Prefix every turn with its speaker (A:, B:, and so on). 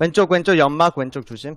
A: 왼쪽 왼쪽 연막 왼쪽 조심